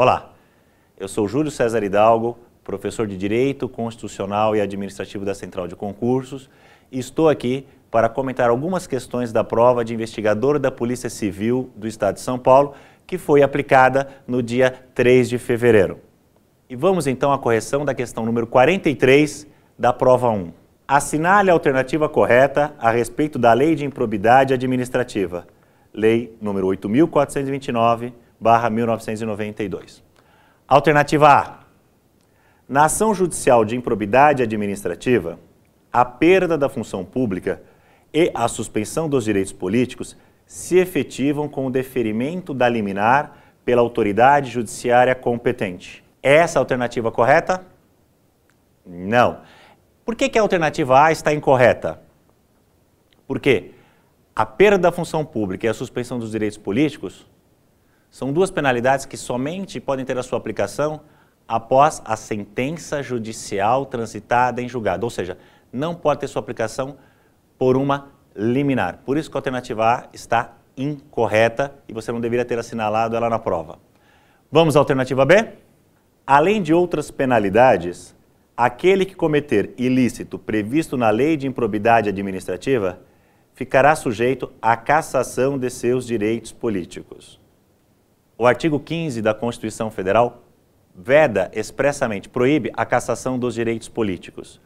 Olá, eu sou Júlio César Hidalgo, professor de Direito Constitucional e Administrativo da Central de Concursos, e estou aqui para comentar algumas questões da prova de investigador da Polícia Civil do Estado de São Paulo, que foi aplicada no dia 3 de fevereiro. E vamos então à correção da questão número 43 da prova 1. Assinale a alternativa correta a respeito da Lei de Improbidade Administrativa, Lei número 8429 barra 1992. Alternativa A. Na ação judicial de improbidade administrativa, a perda da função pública e a suspensão dos direitos políticos se efetivam com o deferimento da liminar pela autoridade judiciária competente. É essa é a alternativa correta? Não. Por que, que a alternativa A está incorreta? Porque a perda da função pública e a suspensão dos direitos políticos são duas penalidades que somente podem ter a sua aplicação após a sentença judicial transitada em julgado, ou seja, não pode ter sua aplicação por uma liminar. Por isso que a alternativa A está incorreta e você não deveria ter assinalado ela na prova. Vamos à alternativa B? Além de outras penalidades, aquele que cometer ilícito previsto na lei de improbidade administrativa ficará sujeito à cassação de seus direitos políticos. O artigo 15 da Constituição Federal veda expressamente, proíbe a cassação dos direitos políticos.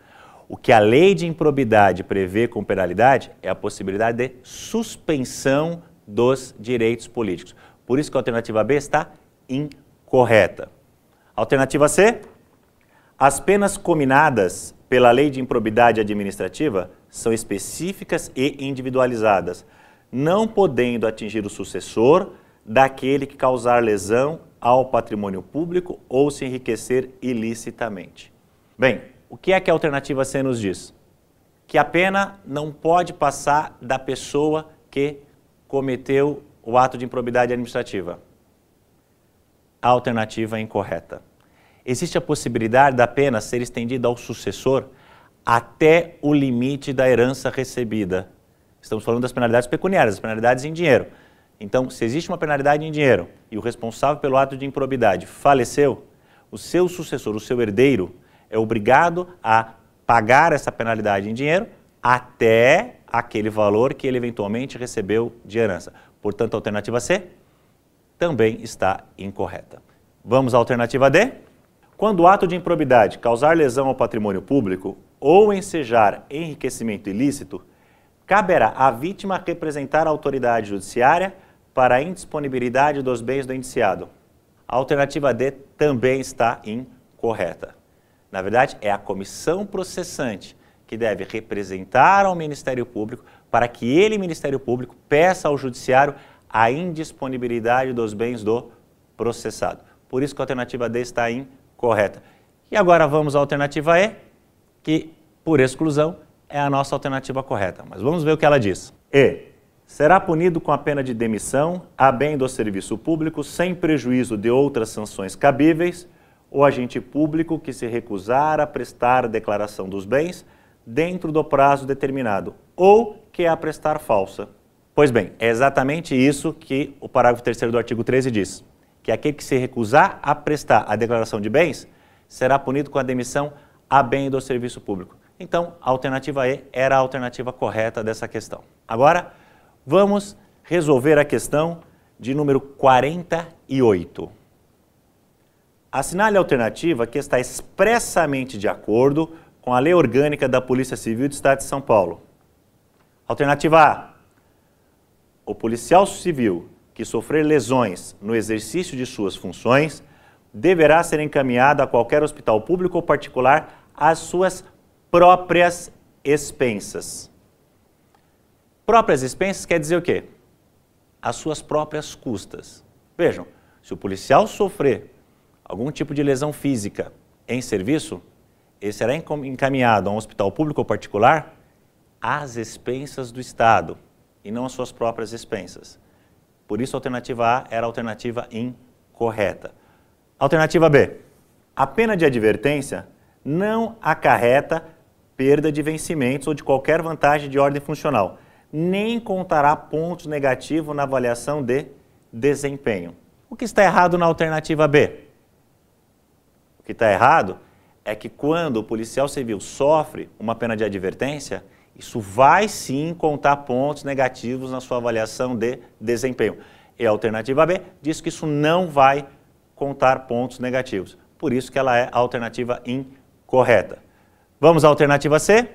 O que a lei de improbidade prevê com penalidade é a possibilidade de suspensão dos direitos políticos. Por isso que a alternativa B está incorreta. Alternativa C? As penas cominadas pela lei de improbidade administrativa são específicas e individualizadas, não podendo atingir o sucessor daquele que causar lesão ao patrimônio público ou se enriquecer ilicitamente. Bem, o que é que a alternativa C nos diz? Que a pena não pode passar da pessoa que cometeu o ato de improbidade administrativa. A alternativa é incorreta. Existe a possibilidade da pena ser estendida ao sucessor até o limite da herança recebida. Estamos falando das penalidades pecuniárias, as penalidades em dinheiro. Então, se existe uma penalidade em dinheiro e o responsável pelo ato de improbidade faleceu, o seu sucessor, o seu herdeiro, é obrigado a pagar essa penalidade em dinheiro até aquele valor que ele eventualmente recebeu de herança. Portanto, a alternativa C também está incorreta. Vamos à alternativa D? Quando o ato de improbidade causar lesão ao patrimônio público ou ensejar enriquecimento ilícito, caberá à vítima representar a autoridade judiciária para a indisponibilidade dos bens do indiciado. A alternativa D também está incorreta. Na verdade, é a comissão processante que deve representar ao Ministério Público para que ele, Ministério Público, peça ao Judiciário a indisponibilidade dos bens do processado. Por isso que a alternativa D está incorreta. E agora vamos à alternativa E, que, por exclusão, é a nossa alternativa correta. Mas vamos ver o que ela diz. E será punido com a pena de demissão, a bem do serviço público, sem prejuízo de outras sanções cabíveis, o agente público que se recusar a prestar declaração dos bens dentro do prazo determinado ou que a prestar falsa. Pois bem, é exatamente isso que o parágrafo 3 do artigo 13 diz, que aquele que se recusar a prestar a declaração de bens será punido com a demissão a bem do serviço público. Então, a alternativa E era a alternativa correta dessa questão. Agora, Vamos resolver a questão de número 48. Assinale a alternativa que está expressamente de acordo com a Lei Orgânica da Polícia Civil do Estado de São Paulo. Alternativa A. O policial civil que sofrer lesões no exercício de suas funções deverá ser encaminhado a qualquer hospital público ou particular às suas próprias expensas próprias expensas quer dizer o quê? As suas próprias custas. Vejam, se o policial sofrer algum tipo de lesão física em serviço, ele será encaminhado a um hospital público ou particular às expensas do Estado e não às suas próprias expensas. Por isso, a alternativa A era a alternativa incorreta. Alternativa B. A pena de advertência não acarreta perda de vencimentos ou de qualquer vantagem de ordem funcional, nem contará ponto negativo na avaliação de desempenho. O que está errado na alternativa B? O que está errado é que quando o policial civil sofre uma pena de advertência, isso vai sim contar pontos negativos na sua avaliação de desempenho. E a alternativa B diz que isso não vai contar pontos negativos. Por isso que ela é a alternativa incorreta. Vamos à alternativa C?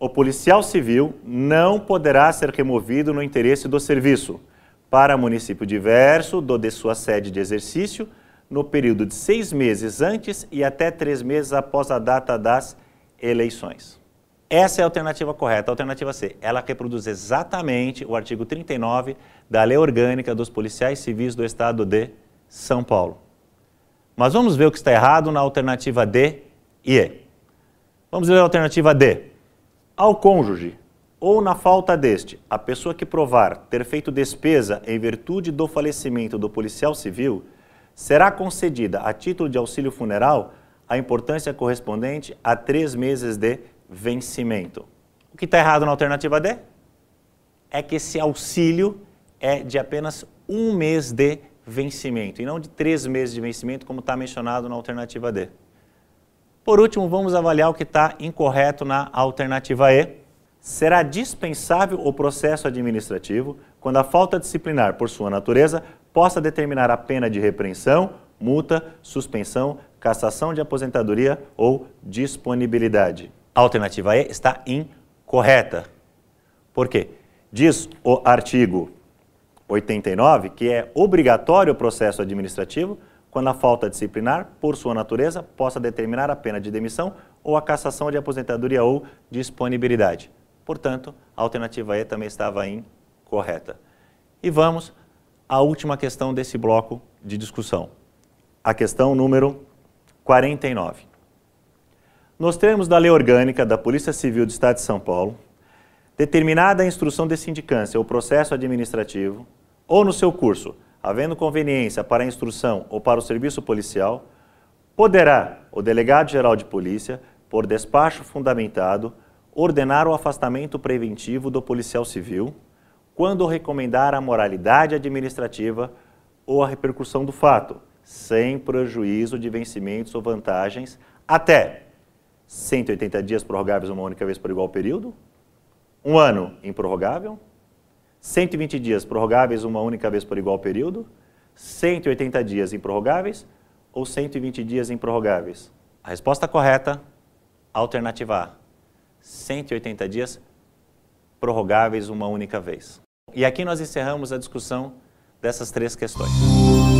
o policial civil não poderá ser removido no interesse do serviço para município diverso do de sua sede de exercício no período de seis meses antes e até três meses após a data das eleições. Essa é a alternativa correta, a alternativa C. Ela reproduz exatamente o artigo 39 da Lei Orgânica dos Policiais Civis do Estado de São Paulo. Mas vamos ver o que está errado na alternativa D e E. Vamos ver a alternativa D ao cônjuge ou na falta deste, a pessoa que provar ter feito despesa em virtude do falecimento do policial civil, será concedida a título de auxílio funeral a importância correspondente a três meses de vencimento. O que está errado na alternativa D? É que esse auxílio é de apenas um mês de vencimento e não de três meses de vencimento, como está mencionado na alternativa D. Por último, vamos avaliar o que está incorreto na alternativa E. Será dispensável o processo administrativo quando a falta disciplinar, por sua natureza, possa determinar a pena de repreensão, multa, suspensão, cassação de aposentadoria ou disponibilidade. A alternativa E está incorreta. Por quê? Diz o artigo 89 que é obrigatório o processo administrativo quando a falta disciplinar, por sua natureza, possa determinar a pena de demissão ou a cassação de aposentadoria ou disponibilidade. Portanto, a alternativa E também estava incorreta. E vamos à última questão desse bloco de discussão, a questão número 49. Nos termos da Lei Orgânica da Polícia Civil do Estado de São Paulo, determinada a instrução de sindicância ou processo administrativo, ou no seu curso, havendo conveniência para a instrução ou para o serviço policial, poderá o delegado-geral de polícia, por despacho fundamentado, ordenar o afastamento preventivo do policial civil, quando recomendar a moralidade administrativa ou a repercussão do fato, sem prejuízo de vencimentos ou vantagens, até 180 dias prorrogáveis uma única vez por igual período, um ano improrrogável, 120 dias prorrogáveis uma única vez por igual período, 180 dias improrrogáveis ou 120 dias improrrogáveis? A resposta correta, alternativa A, 180 dias prorrogáveis uma única vez. E aqui nós encerramos a discussão dessas três questões.